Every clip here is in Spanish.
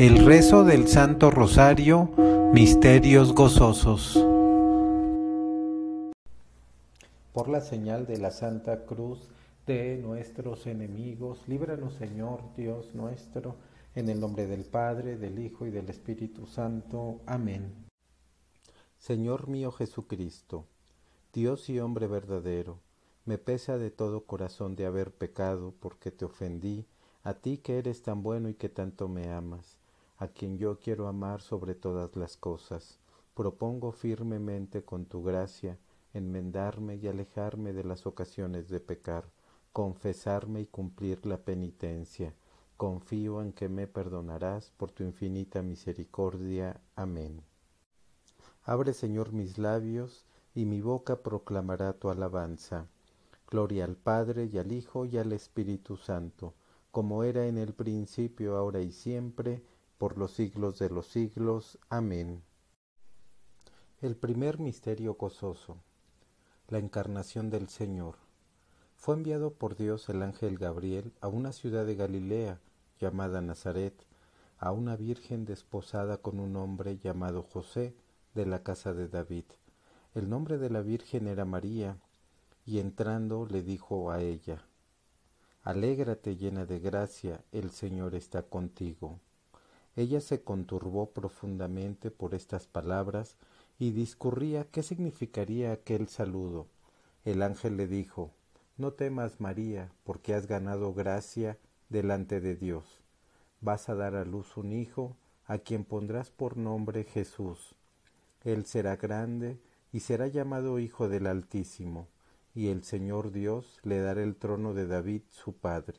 El rezo del Santo Rosario, misterios gozosos. Por la señal de la Santa Cruz de nuestros enemigos, líbranos Señor Dios nuestro, en el nombre del Padre, del Hijo y del Espíritu Santo. Amén. Señor mío Jesucristo, Dios y hombre verdadero, me pesa de todo corazón de haber pecado porque te ofendí, a ti que eres tan bueno y que tanto me amas a quien yo quiero amar sobre todas las cosas. Propongo firmemente con tu gracia enmendarme y alejarme de las ocasiones de pecar, confesarme y cumplir la penitencia. Confío en que me perdonarás por tu infinita misericordia. Amén. Abre, Señor, mis labios, y mi boca proclamará tu alabanza. Gloria al Padre y al Hijo y al Espíritu Santo, como era en el principio, ahora y siempre, por los siglos de los siglos. Amén. El primer misterio gozoso. La encarnación del Señor. Fue enviado por Dios el ángel Gabriel a una ciudad de Galilea llamada Nazaret, a una virgen desposada con un hombre llamado José de la casa de David. El nombre de la virgen era María, y entrando le dijo a ella, Alégrate llena de gracia, el Señor está contigo. Ella se conturbó profundamente por estas palabras y discurría qué significaría aquel saludo. El ángel le dijo No temas, María, porque has ganado gracia delante de Dios. Vas a dar a luz un hijo, a quien pondrás por nombre Jesús. Él será grande y será llamado Hijo del Altísimo, y el Señor Dios le dará el trono de David su padre.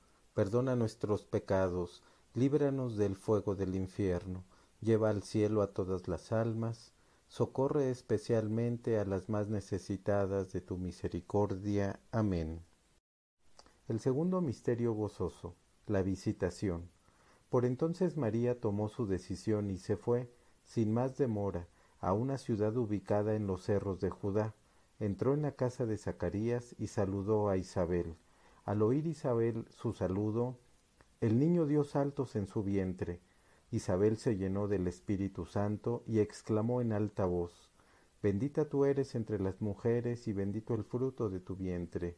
perdona nuestros pecados, líbranos del fuego del infierno, lleva al cielo a todas las almas, socorre especialmente a las más necesitadas de tu misericordia. Amén. El segundo misterio gozoso, la visitación. Por entonces María tomó su decisión y se fue, sin más demora, a una ciudad ubicada en los cerros de Judá. Entró en la casa de Zacarías y saludó a Isabel. Al oír Isabel su saludo, el niño dio saltos en su vientre. Isabel se llenó del Espíritu Santo y exclamó en alta voz, Bendita tú eres entre las mujeres y bendito el fruto de tu vientre.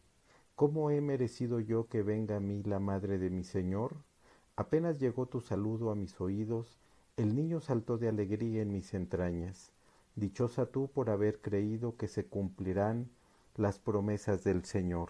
¿Cómo he merecido yo que venga a mí la madre de mi Señor? Apenas llegó tu saludo a mis oídos, el niño saltó de alegría en mis entrañas. Dichosa tú por haber creído que se cumplirán las promesas del Señor.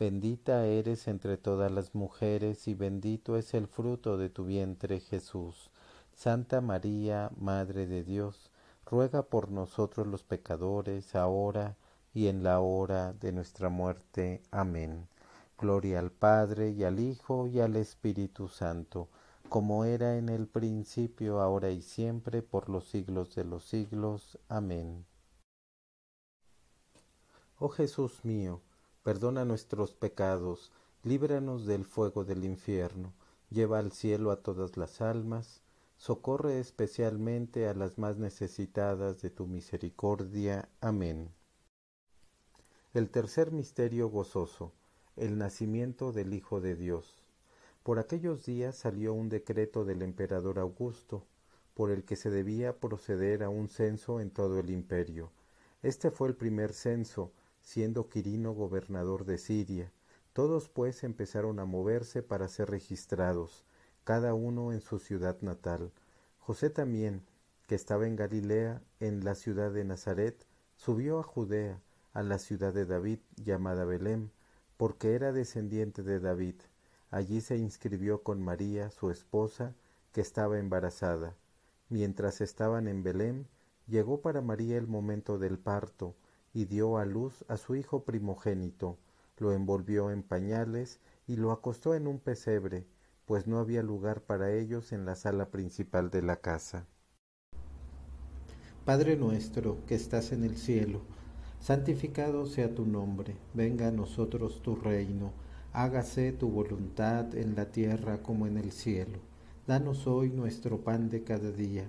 Bendita eres entre todas las mujeres y bendito es el fruto de tu vientre Jesús. Santa María, Madre de Dios, ruega por nosotros los pecadores, ahora y en la hora de nuestra muerte. Amén. Gloria al Padre y al Hijo y al Espíritu Santo, como era en el principio, ahora y siempre, por los siglos de los siglos. Amén. Oh Jesús mío, perdona nuestros pecados, líbranos del fuego del infierno, lleva al cielo a todas las almas, socorre especialmente a las más necesitadas de tu misericordia. Amén. El tercer misterio gozoso, el nacimiento del Hijo de Dios. Por aquellos días salió un decreto del emperador Augusto, por el que se debía proceder a un censo en todo el imperio. Este fue el primer censo, siendo Quirino gobernador de Siria. Todos pues empezaron a moverse para ser registrados, cada uno en su ciudad natal. José también, que estaba en Galilea, en la ciudad de Nazaret, subió a Judea, a la ciudad de David, llamada Belén, porque era descendiente de David. Allí se inscribió con María, su esposa, que estaba embarazada. Mientras estaban en Belén, llegó para María el momento del parto, y dio a luz a su hijo primogénito, lo envolvió en pañales y lo acostó en un pesebre, pues no había lugar para ellos en la sala principal de la casa. Padre nuestro que estás en el cielo, santificado sea tu nombre, venga a nosotros tu reino, hágase tu voluntad en la tierra como en el cielo. Danos hoy nuestro pan de cada día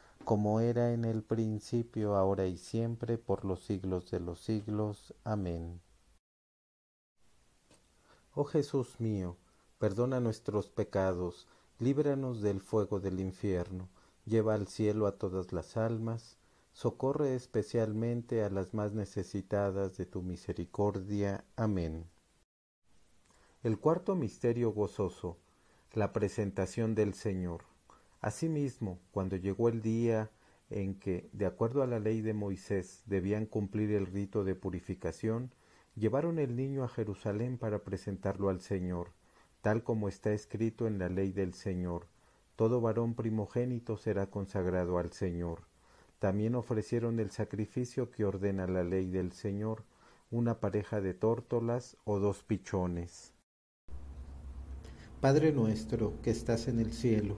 como era en el principio, ahora y siempre, por los siglos de los siglos. Amén. Oh Jesús mío, perdona nuestros pecados, líbranos del fuego del infierno, lleva al cielo a todas las almas, socorre especialmente a las más necesitadas de tu misericordia. Amén. El cuarto misterio gozoso, la presentación del Señor. Asimismo, cuando llegó el día en que, de acuerdo a la ley de Moisés, debían cumplir el rito de purificación, llevaron el niño a Jerusalén para presentarlo al Señor, tal como está escrito en la ley del Señor. Todo varón primogénito será consagrado al Señor. También ofrecieron el sacrificio que ordena la ley del Señor, una pareja de tórtolas o dos pichones. Padre nuestro que estás en el cielo,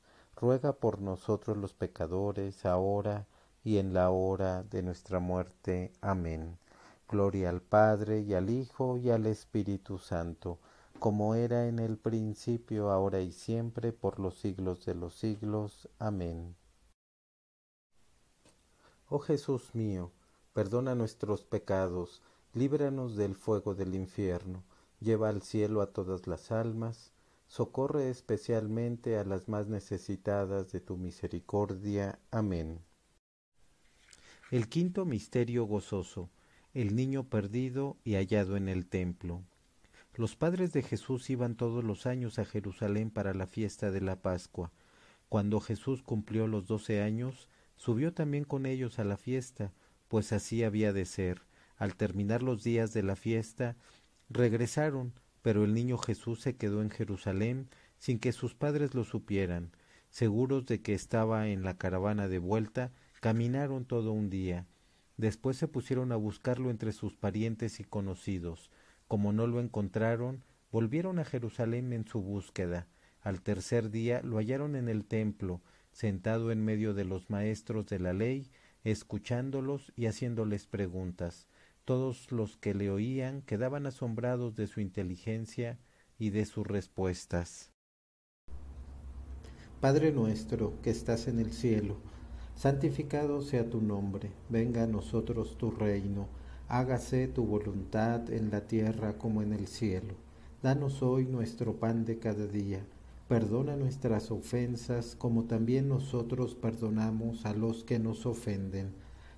ruega por nosotros los pecadores, ahora y en la hora de nuestra muerte. Amén. Gloria al Padre y al Hijo y al Espíritu Santo, como era en el principio, ahora y siempre, por los siglos de los siglos. Amén. Oh Jesús mío, perdona nuestros pecados, líbranos del fuego del infierno, lleva al cielo a todas las almas, Socorre especialmente a las más necesitadas de tu misericordia. Amén. El quinto misterio gozoso, el niño perdido y hallado en el templo. Los padres de Jesús iban todos los años a Jerusalén para la fiesta de la Pascua. Cuando Jesús cumplió los doce años, subió también con ellos a la fiesta, pues así había de ser. Al terminar los días de la fiesta, regresaron pero el niño Jesús se quedó en Jerusalén sin que sus padres lo supieran. Seguros de que estaba en la caravana de vuelta, caminaron todo un día. Después se pusieron a buscarlo entre sus parientes y conocidos. Como no lo encontraron, volvieron a Jerusalén en su búsqueda. Al tercer día lo hallaron en el templo, sentado en medio de los maestros de la ley, escuchándolos y haciéndoles preguntas. Todos los que le oían quedaban asombrados de su inteligencia y de sus respuestas. Padre nuestro que estás en el cielo, santificado sea tu nombre, venga a nosotros tu reino, hágase tu voluntad en la tierra como en el cielo. Danos hoy nuestro pan de cada día, perdona nuestras ofensas como también nosotros perdonamos a los que nos ofenden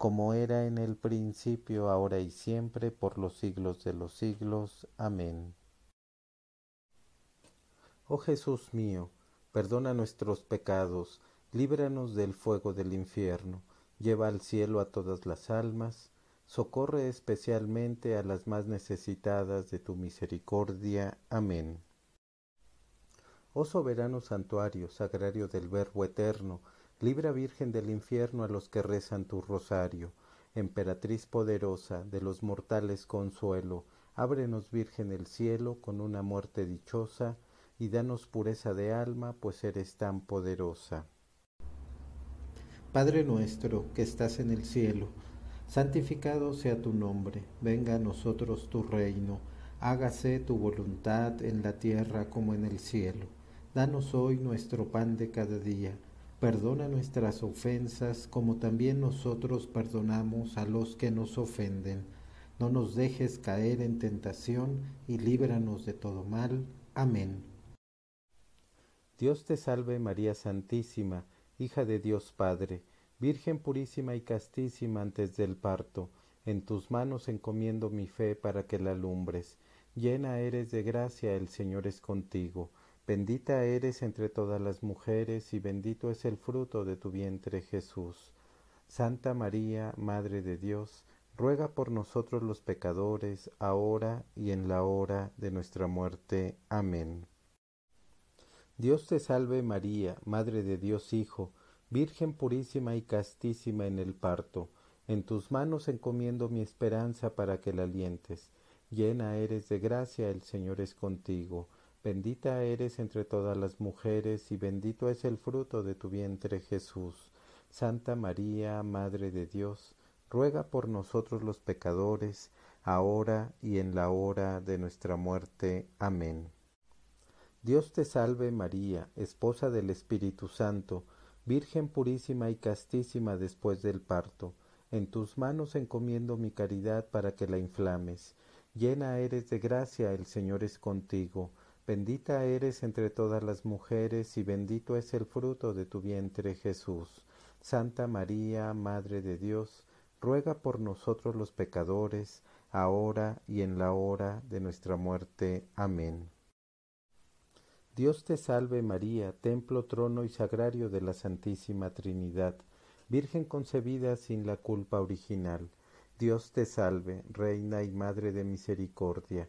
como era en el principio, ahora y siempre, por los siglos de los siglos. Amén. Oh Jesús mío, perdona nuestros pecados, líbranos del fuego del infierno, lleva al cielo a todas las almas, socorre especialmente a las más necesitadas de tu misericordia. Amén. Oh soberano santuario, sagrario del Verbo eterno, Libra Virgen del infierno a los que rezan tu rosario. Emperatriz poderosa, de los mortales consuelo, ábrenos Virgen el cielo con una muerte dichosa, y danos pureza de alma, pues eres tan poderosa. Padre nuestro que estás en el cielo, santificado sea tu nombre, venga a nosotros tu reino, hágase tu voluntad en la tierra como en el cielo. Danos hoy nuestro pan de cada día Perdona nuestras ofensas como también nosotros perdonamos a los que nos ofenden. No nos dejes caer en tentación y líbranos de todo mal. Amén. Dios te salve María Santísima, hija de Dios Padre, Virgen purísima y castísima antes del parto. En tus manos encomiendo mi fe para que la alumbres. Llena eres de gracia, el Señor es contigo Bendita eres entre todas las mujeres y bendito es el fruto de tu vientre Jesús. Santa María, Madre de Dios, ruega por nosotros los pecadores, ahora y en la hora de nuestra muerte. Amén. Dios te salve María, Madre de Dios Hijo, Virgen purísima y castísima en el parto. En tus manos encomiendo mi esperanza para que la alientes. Llena eres de gracia, el Señor es contigo. Bendita eres entre todas las mujeres y bendito es el fruto de tu vientre Jesús. Santa María, Madre de Dios, ruega por nosotros los pecadores, ahora y en la hora de nuestra muerte. Amén. Dios te salve María, esposa del Espíritu Santo, Virgen purísima y castísima después del parto. En tus manos encomiendo mi caridad para que la inflames. Llena eres de gracia, el Señor es contigo Bendita eres entre todas las mujeres y bendito es el fruto de tu vientre Jesús. Santa María, Madre de Dios, ruega por nosotros los pecadores, ahora y en la hora de nuestra muerte. Amén. Dios te salve María, templo, trono y sagrario de la Santísima Trinidad, Virgen concebida sin la culpa original. Dios te salve, Reina y Madre de Misericordia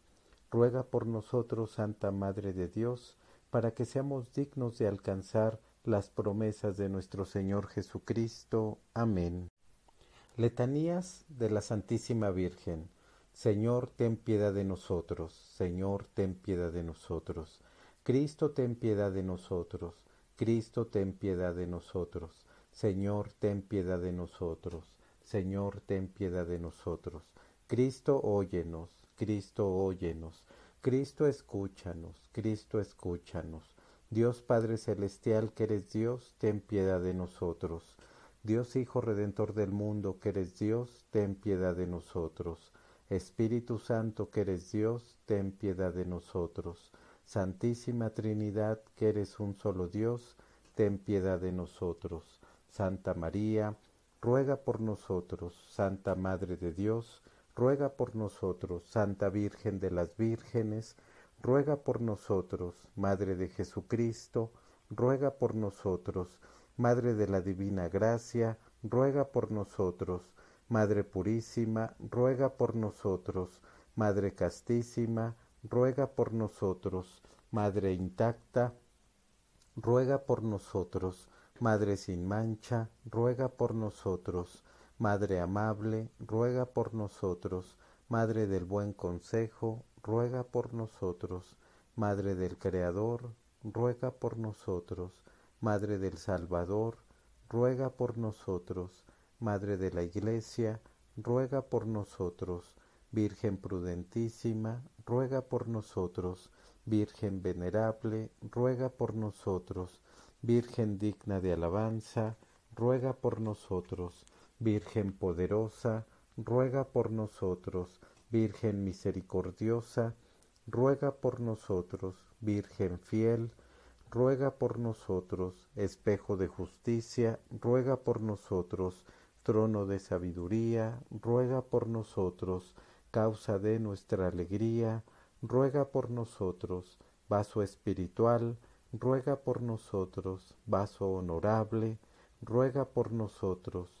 ruega por nosotros, Santa Madre de Dios, para que seamos dignos de alcanzar las promesas de nuestro Señor Jesucristo. Amén. Letanías de la Santísima Virgen. Señor, ten piedad de nosotros. Señor, ten piedad de nosotros. Cristo, ten piedad de nosotros. Cristo, ten piedad de nosotros. Señor, ten piedad de nosotros. Señor, ten piedad de nosotros. Cristo, óyenos. Cristo, óyenos. Cristo, escúchanos. Cristo, escúchanos. Dios Padre Celestial, que eres Dios, ten piedad de nosotros. Dios Hijo Redentor del mundo, que eres Dios, ten piedad de nosotros. Espíritu Santo, que eres Dios, ten piedad de nosotros. Santísima Trinidad, que eres un solo Dios, ten piedad de nosotros. Santa María, ruega por nosotros. Santa Madre de Dios, ruega por nosotros, Santa Virgen de las Vírgenes, ruega por nosotros, Madre de Jesucristo, ruega por nosotros, Madre de la Divina Gracia, ruega por nosotros, Madre Purísima, ruega por nosotros, Madre Castísima, ruega por nosotros, Madre Intacta, ruega por nosotros, Madre sin mancha, ruega por nosotros, Madre amable, ruega por nosotros. Madre del buen consejo, ruega por nosotros. Madre del Creador, ruega por nosotros. Madre del Salvador, ruega por nosotros. Madre de la Iglesia, ruega por nosotros. Virgen prudentísima, ruega por nosotros. Virgen venerable, ruega por nosotros. Virgen digna de alabanza, ruega por nosotros. Virgen poderosa, ruega por nosotros. Virgen misericordiosa, ruega por nosotros. Virgen fiel, ruega por nosotros. Espejo de justicia, ruega por nosotros. Trono de sabiduría, ruega por nosotros. Causa de nuestra alegría, ruega por nosotros. Vaso espiritual, ruega por nosotros. Vaso honorable, ruega por nosotros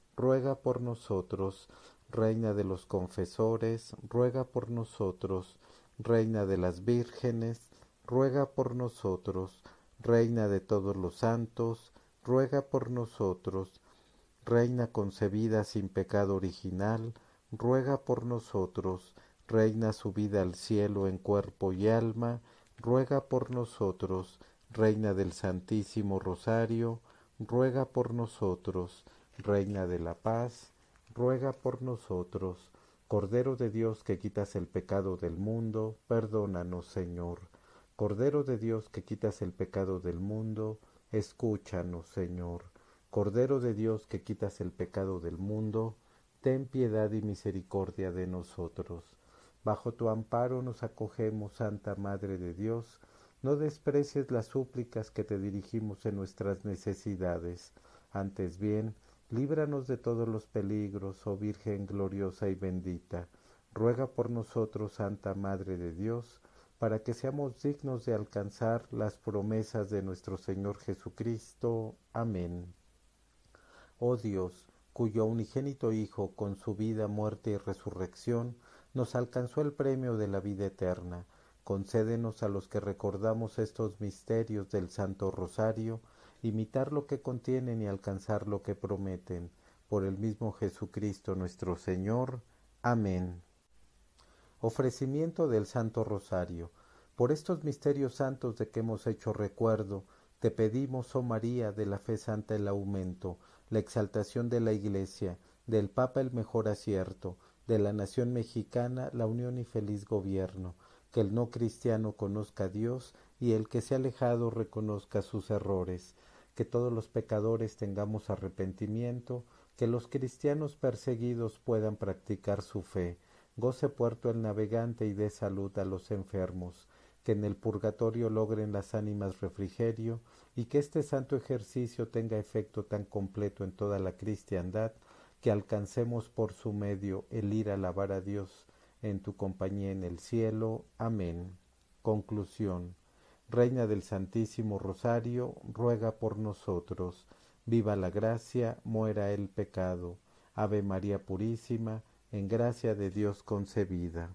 ruega por nosotros. Reina de los confesores, ruega por nosotros. Reina de las vírgenes, ruega por nosotros. Reina de todos los santos, ruega por nosotros. Reina concebida sin pecado original, ruega por nosotros. Reina subida al cielo en cuerpo y alma, ruega por nosotros. Reina del Santísimo Rosario, ruega por nosotros. Reina de la paz, ruega por nosotros. Cordero de Dios que quitas el pecado del mundo, perdónanos, Señor. Cordero de Dios que quitas el pecado del mundo, escúchanos, Señor. Cordero de Dios que quitas el pecado del mundo, ten piedad y misericordia de nosotros. Bajo tu amparo nos acogemos, Santa Madre de Dios, no desprecies las súplicas que te dirigimos en nuestras necesidades, antes bien, Líbranos de todos los peligros, oh Virgen gloriosa y bendita. Ruega por nosotros, Santa Madre de Dios, para que seamos dignos de alcanzar las promesas de nuestro Señor Jesucristo. Amén. Oh Dios, cuyo unigénito Hijo, con su vida, muerte y resurrección, nos alcanzó el premio de la vida eterna, concédenos a los que recordamos estos misterios del Santo Rosario, imitar lo que contienen y alcanzar lo que prometen. Por el mismo Jesucristo nuestro Señor. Amén. Ofrecimiento del Santo Rosario. Por estos misterios santos de que hemos hecho recuerdo, te pedimos, oh María, de la fe santa el aumento, la exaltación de la Iglesia, del Papa el mejor acierto, de la nación mexicana la unión y feliz gobierno, que el no cristiano conozca a Dios y el que se ha alejado reconozca sus errores que todos los pecadores tengamos arrepentimiento, que los cristianos perseguidos puedan practicar su fe, goce puerto el navegante y dé salud a los enfermos, que en el purgatorio logren las ánimas refrigerio, y que este santo ejercicio tenga efecto tan completo en toda la cristiandad, que alcancemos por su medio el ir a alabar a Dios en tu compañía en el cielo. Amén. Conclusión. Reina del Santísimo Rosario, ruega por nosotros. Viva la gracia, muera el pecado. Ave María Purísima, en gracia de Dios concebida.